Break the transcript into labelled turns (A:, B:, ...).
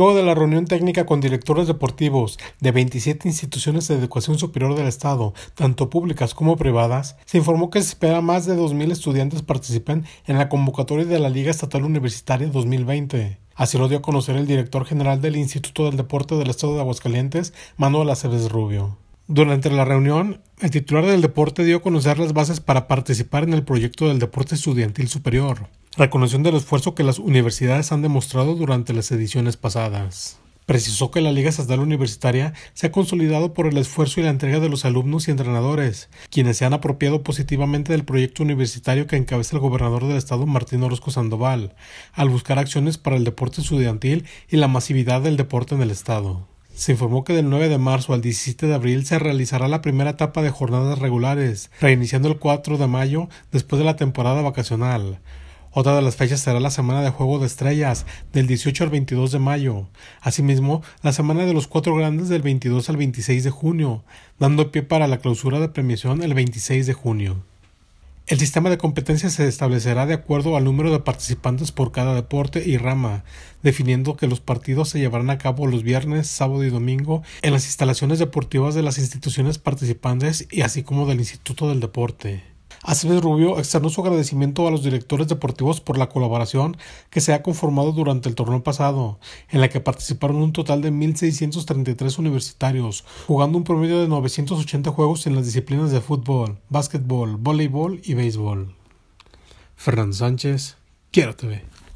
A: Luego de la reunión técnica con directores deportivos de 27 instituciones de educación superior del Estado, tanto públicas como privadas, se informó que se espera más de 2.000 estudiantes participen en la convocatoria de la Liga Estatal Universitaria 2020. Así lo dio a conocer el director general del Instituto del Deporte del Estado de Aguascalientes, Manuel Aceves Rubio. Durante la reunión, el titular del deporte dio a conocer las bases para participar en el proyecto del deporte estudiantil superior reconociendo del esfuerzo que las universidades han demostrado durante las ediciones pasadas. Precisó que la Liga Estatal Universitaria se ha consolidado por el esfuerzo y la entrega de los alumnos y entrenadores, quienes se han apropiado positivamente del proyecto universitario que encabeza el gobernador del estado Martín Orozco Sandoval, al buscar acciones para el deporte estudiantil y la masividad del deporte en el estado. Se informó que del 9 de marzo al 17 de abril se realizará la primera etapa de jornadas regulares, reiniciando el 4 de mayo después de la temporada vacacional. Otra de las fechas será la Semana de Juego de Estrellas, del 18 al 22 de mayo. Asimismo, la Semana de los Cuatro Grandes, del 22 al 26 de junio, dando pie para la clausura de premiación el 26 de junio. El sistema de competencia se establecerá de acuerdo al número de participantes por cada deporte y rama, definiendo que los partidos se llevarán a cabo los viernes, sábado y domingo en las instalaciones deportivas de las instituciones participantes y así como del Instituto del Deporte es, Rubio externó su agradecimiento a los directores deportivos por la colaboración que se ha conformado durante el torneo pasado, en la que participaron un total de 1.633 universitarios, jugando un promedio de 980 juegos en las disciplinas de fútbol, básquetbol, voleibol y béisbol. Fernando Sánchez, Quiero TV.